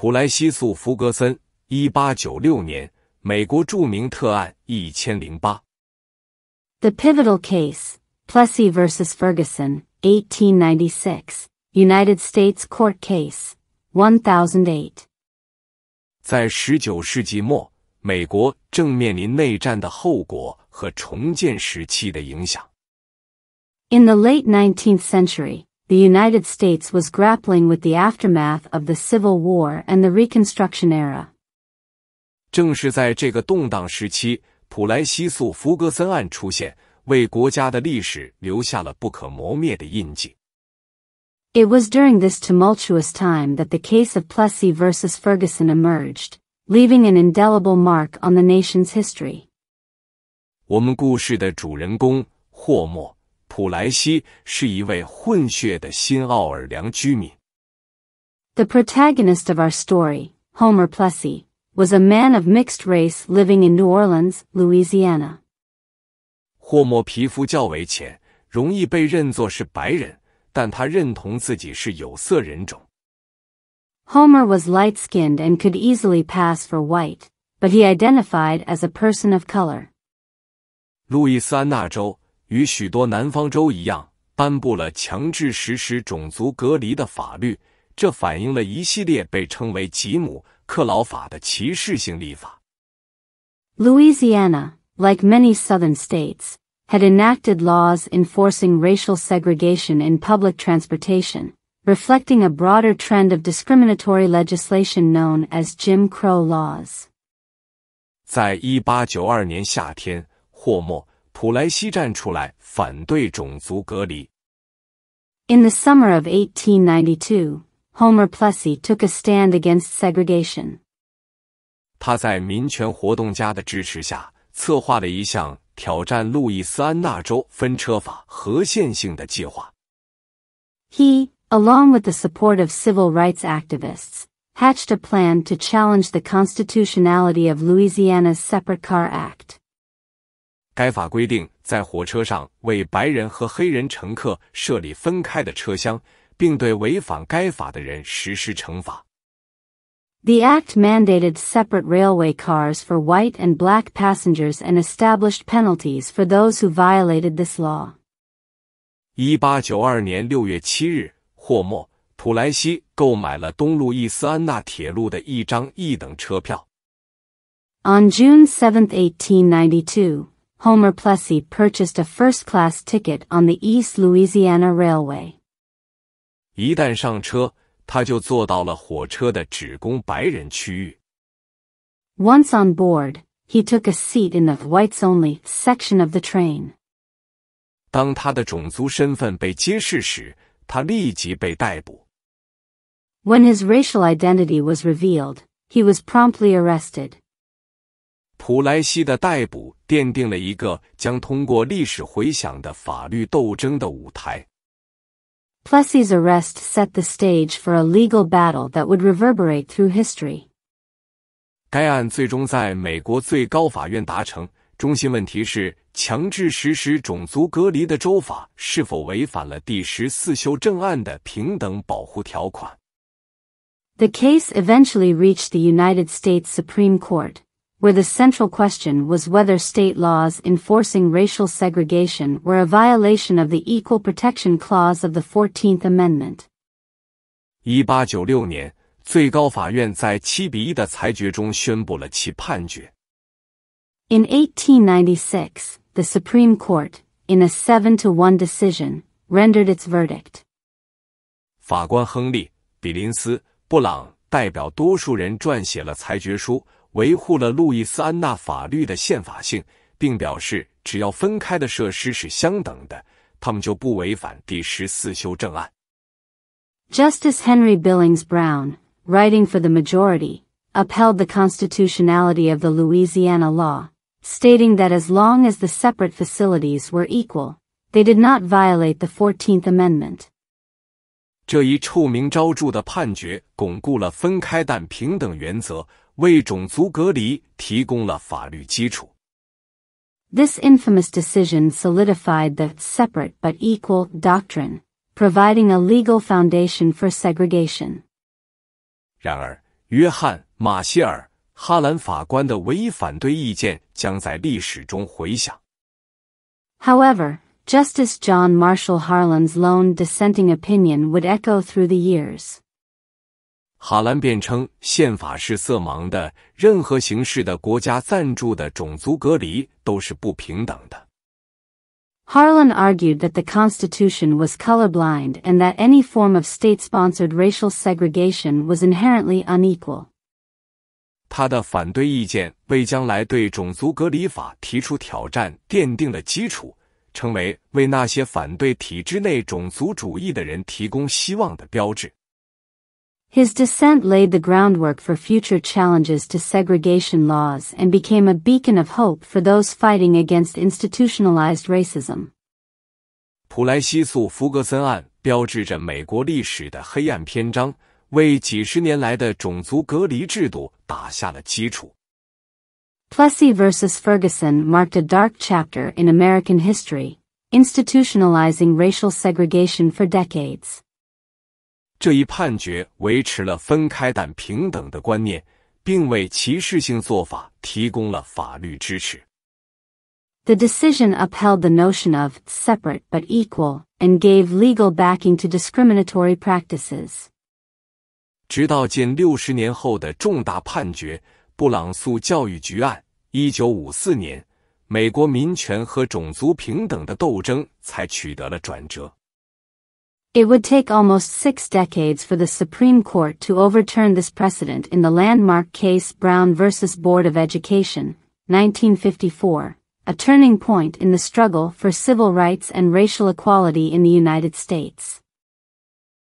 The pivotal case, Plessy versus Ferguson, 1896, United States Court Case, 1008。在十九世纪末，美国正面临内战的后果和重建时期的影响。In the late 19th century the United States was grappling with the aftermath of the Civil War and the Reconstruction era. 正是在这个动荡时期，普莱西素福格森案出现，为国家的历史留下了不可磨灭的印记。It was during this tumultuous time that the case of Plessy versus Ferguson emerged, leaving an indelible mark on the nation's history. 我们故事的主人公霍默普莱西是一位混血的新奥尔良居民。The protagonist of our story, Homer Plessy, was a man of mixed race living in New Orleans, Louisiana. 霍莫皮肤较为浅，容易被认作是白人，但他认同自己是有色人种。Homer was light-skinned and could easily pass for white, but he identified as a person of color. 路易斯安那州与许多南方州一样，颁布了强制实施种族隔离的法律，这反映了一系列被称为吉姆·克劳法的歧视性立法。Louisiana, like many southern states, had enacted laws enforcing racial segregation in public transportation, reflecting a broader trend of discriminatory legislation known as Jim Crow laws. 在一八九二年夏天，霍默。普莱西站出来反对种族隔离。In the summer of 1892, Homer Plessy took a stand against segregation. 他在民权活动家的支持下，策划了一项挑战路易斯安那州分车法和线性的计划。He, along with the support of civil rights activists, hatched a plan to challenge the constitutionality of Louisiana's Separate Car Act. 该法规定，在火车上为白人和黑人乘客设立分开的车厢，并对违反该法的人实施惩罚。The act mandated separate railway cars for white and black passengers and established penalties for those who violated this law. On June 7, 1892. Homer Plessy purchased a first-class ticket on the East Louisiana Railway. 一旦上车，他就坐到了火车的只供白人区域。Once on board, he took a seat in the whites-only section of the train. 当他的种族身份被揭示时，他立即被逮捕。When his racial identity was revealed, he was promptly arrested. 普莱西的逮捕奠定了一个将通过历史回响的法律斗争的舞台。Plessy's arrest set the stage for a legal battle that would reverberate through history. 该案最终在美国最高法院达成，中心问题是强制实施种族隔离的州法是否违反了第十四修正案的平等保护条款。The case eventually reached the United States Supreme Court where the central question was whether state laws enforcing racial segregation were a violation of the Equal Protection Clause of the 14th Amendment. 1896年，最高法院在7比1的裁决中宣布了其判决。In 1896, the Supreme Court, in a 7 to 1 decision, rendered its verdict. 法官亨利·比林斯·布朗代表多数人撰写了裁决书。维护了路易斯安那法律的宪法性，并表示只要分开的设施是相等的，他们就不违反第十四修正案。Justice Henry Billings Brown, writing for the majority, upheld the constitutionality of the Louisiana law, stating that as long as the separate facilities were equal, they did not violate the 14th Amendment. 这一臭名昭著的判决巩固了分开但平等原则，为种族隔离提供了法律基础。This infamous decision solidified the separate but equal doctrine, providing a legal foundation for segregation. 然而，约翰·马歇尔·哈兰法官的唯一反对意见将在历史中回响。However, Justice John Marshall Harlan's lone dissenting opinion would echo through the years. 哈兰辩称，宪法是色盲的，任何形式的国家赞助的种族隔离都是不平等的。Harlan argued that the Constitution was colorblind and that any form of state-sponsored racial segregation was inherently unequal. 他的反对意见为将来对种族隔离法提出挑战奠定了基础，成为为那些反对体制内种族主义的人提供希望的标志。His dissent laid the groundwork for future challenges to segregation laws and became a beacon of hope for those fighting against institutionalized racism. Plessy vs. Ferguson marked a dark chapter in American history, institutionalizing racial segregation for decades. 这一判决维持了分开但平等的观念，并为歧视性做法提供了法律支持。The decision upheld the notion of separate but equal and gave legal backing to discriminatory practices. 直到近六十年后的重大判决——布朗诉教育局案一九五四年），美国民权和种族平等的斗争才取得了转折。It would take almost six decades for the Supreme Court to overturn this precedent in the landmark case Brown v. Board of Education, 1954, a turning point in the struggle for civil rights and racial equality in the United States.